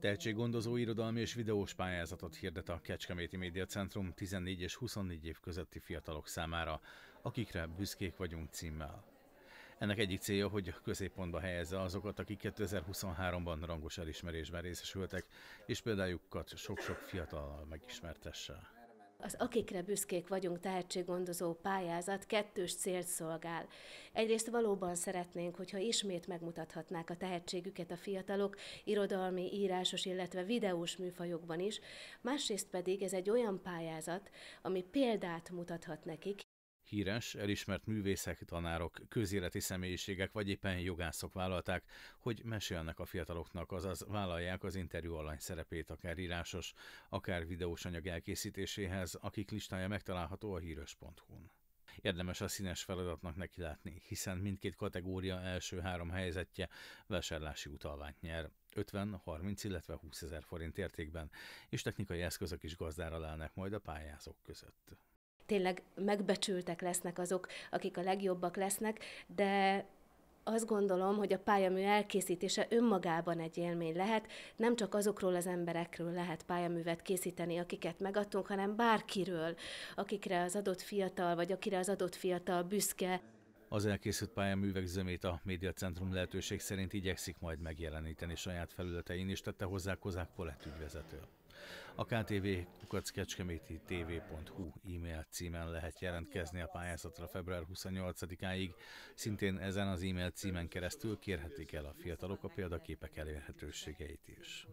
Tehetséggondozó irodalmi és videós pályázatot hirdet a Kecskeméti Média Centrum 14 és 24 év közötti fiatalok számára, akikre büszkék vagyunk címmel. Ennek egyik célja, hogy középpontba helyezze azokat, akik 2023-ban rangos elismerésben részesültek, és példájukat sok-sok fiatal megismertesse. Az Akikre büszkék vagyunk tehetséggondozó pályázat kettős célt szolgál. Egyrészt valóban szeretnénk, hogyha ismét megmutathatnák a tehetségüket a fiatalok irodalmi, írásos, illetve videós műfajokban is, másrészt pedig ez egy olyan pályázat, ami példát mutathat nekik, híres, elismert művészek, tanárok, közéleti személyiségek vagy éppen jogászok vállalták, hogy mesélnek a fiataloknak, azaz vállalják az interjú alany szerepét, akár írásos, akár videós anyag elkészítéséhez, akik listája megtalálható a híreshu n Érdemes a színes feladatnak nekilátni, hiszen mindkét kategória első három helyzetje vásárlási utalványt nyer. 50, 30, illetve 20 ezer forint értékben, és technikai eszközök is gazdára lelnek majd a pályázók között tényleg megbecsültek lesznek azok, akik a legjobbak lesznek, de azt gondolom, hogy a pályamű elkészítése önmagában egy élmény lehet. Nem csak azokról az emberekről lehet pályaművet készíteni, akiket megadtunk, hanem bárkiről, akikre az adott fiatal, vagy akire az adott fiatal büszke. Az elkészült pályaművek zömét a médiacentrum lehetőség szerint igyekszik majd megjeleníteni saját felületein is, tette hozzá Kozák Polett ügyvezető. A KTV kukackecskeméti tv.hu e-mail címen lehet jelentkezni a pályázatra február 28-áig. Szintén ezen az e-mail címen keresztül kérhetik el a fiatalok a példaképek elérhetőségeit is.